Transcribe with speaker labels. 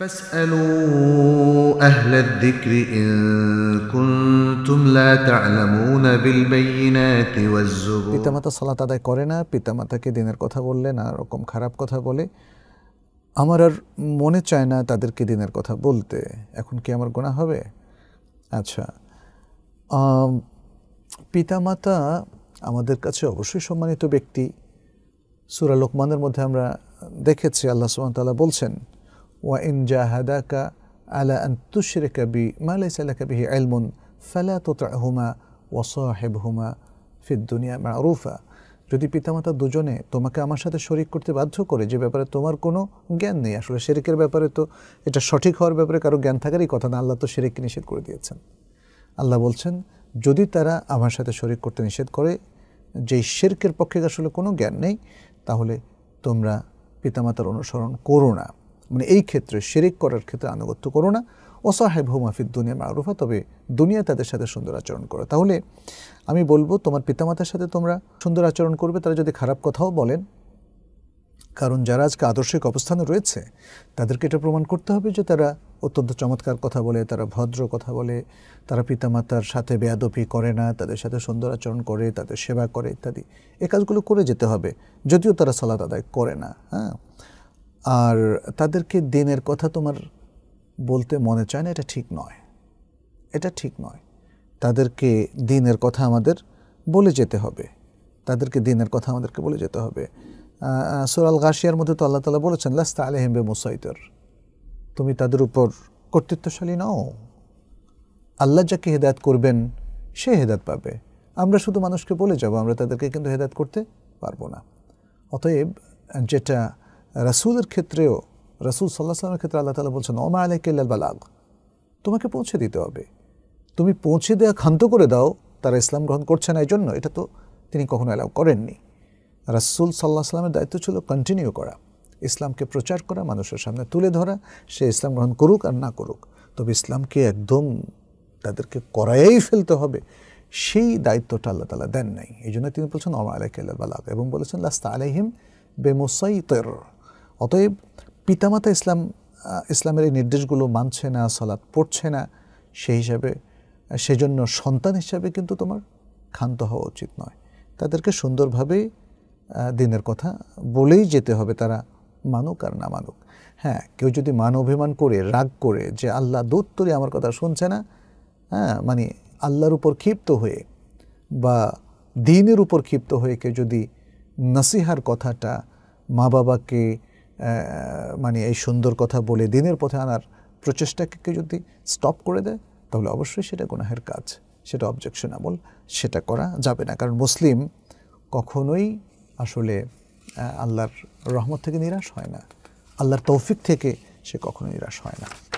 Speaker 1: فاسألوا أهل الذكر إن كنتم لا تعلمون بالبينات والزبر পিতামাতা সালাত আদায় করে না পিতামাতাকে দিনের কথা বললে নানা রকম খারাপ কথা বলে আমার আর মনে চায় না তাদেরকে দিনের কথা বলতে এখন কি আমার গোনা হবে আচ্ছা পিতামাতা আমাদের কাছে অবশ্যই সম্মানিত ব্যক্তি সুরা লোকমানের মধ্যে আমরা দেখেছি আল্লাহ তালা বলছেন وإن جاهداك على أن تشرك بي ما ليس لك به علم فلا تطعهما وصاحبهما في الدنيا معروفا যদি পিতামাতা দুজনে তোমাকে আমার সাথে শরিক করতে বাধ্য করে যে ব্যাপারে তোমার কোনো জ্ঞান নেই আসলে শেরিকের ব্যাপারে তো এটা সঠিক হওয়ার ব্যাপারে কারো জ্ঞান থাকারই কথা না আল্লাহ তো শেরিক নিষেধ করে দিয়েছেন আল্লাহ বলছেন যদি তারা আমার সাথে শরিক করতে নিষেধ করে যেই শেরকের পক্ষে আসলে কোনো জ্ঞান নেই তাহলে তোমরা পিতামাতার অনুসরণ করো না মানে এই ক্ষেত্রে শেরিক করার ক্ষেত্রে আনুগত্য করো না ওসাহেব হুমাফিদ দুনিয়া মারুফা তবে দুনিয়া তাদের সাথে সুন্দর আচরণ করো তাহলে আমি বলবো তোমার পিতামাতার সাথে তোমরা সুন্দর আচরণ করবে তারা যদি খারাপ কথাও বলেন কারণ যারা আজকে আদর্শিক অবস্থানে রয়েছে তাদেরকে এটা প্রমাণ করতে হবে যে তারা অত্যন্ত চমৎকার কথা বলে তারা ভদ্র কথা বলে তারা পিতামাতার সাথে বেয়াদপি করে না তাদের সাথে সুন্দর আচরণ করে তাদের সেবা করে ইত্যাদি এ কাজগুলো করে যেতে হবে যদিও তারা সলাত আদায় করে না হ্যাঁ আর তাদেরকে দিনের কথা তোমার বলতে মনে চায় না এটা ঠিক নয় এটা ঠিক নয় তাদেরকে দিনের কথা আমাদের বলে যেতে হবে তাদেরকে দিনের কথা আমাদেরকে বলে যেতে হবে সোরাল গাশিয়ার মধ্যে তো আল্লাহ তালা বলেছেন লাস্তা হেমবে মুসাইদর তুমি তাদের উপর কর্তৃত্বশালী নাও আল্লাহ যাকে হেদায়ত করবেন সে হেদায়ত পাবে আমরা শুধু মানুষকে বলে যাব আমরা তাদেরকে কিন্তু হেদায়ত করতে পারবো না অতএব যেটা রাসুলের ক্ষেত্রেও রাসুল সাল্লাহ সাল্লামের ক্ষেত্রে আল্লাহ তালা বলছেন ওমা কেল্লাল বালাগ তোমাকে পৌঁছে দিতে হবে তুমি পৌঁছে দেওয়া ক্ষান্ত করে দাও তারা ইসলাম গ্রহণ করছে না এই জন্য এটা তো তিনি কখনো অ্যালাউ করেননি রাসুল সাল্লাহ সাল্লামের দায়িত্ব ছিল কন্টিনিউ করা ইসলামকে প্রচার করা মানুষের সামনে তুলে ধরা সে ইসলাম গ্রহণ করুক আর না করুক তবে ইসলামকে একদম তাদেরকে করাই ফেলতে হবে সেই দায়িত্বটা আল্লাহ তালা দেন নাই এই জন্য তিনি বলছেন অমা আলাইকাল বালাগ এবং বলেছেন লাস্তা আলাইহিম বেমোসাইতের অতএব পিতামাতা ইসলাম ইসলামের এই নির্দেশগুলো মানছে না সলাৎ পড়ছে না সেই হিসাবে সেজন্য সন্তান হিসাবে কিন্তু তোমার ক্ষান্ত হওয়া উচিত নয় তাদেরকে সুন্দরভাবে দিনের কথা বলেই যেতে হবে তারা মানুক আর না মানুক হ্যাঁ কেউ যদি মান অভিমান করে রাগ করে যে আল্লাহ দূত তরি আমার কথা শুনছে না হ্যাঁ মানে আল্লাহর উপর ক্ষিপ্ত হয়ে বা দিনের উপর ক্ষিপ্ত হয়ে কেউ যদি নসিহার কথাটা মা বাবাকে মানে এই সুন্দর কথা বলে দিনের পথে আনার প্রচেষ্টাকে যদি স্টপ করে দেয় তাহলে অবশ্যই সেটা গুনাহের কাজ সেটা অবজেকশনেবল সেটা করা যাবে না কারণ মুসলিম কখনোই আসলে আল্লাহর রহমত থেকে নিরাশ হয় না আল্লাহর তৌফিক থেকে সে কখনো নিরাশ হয় না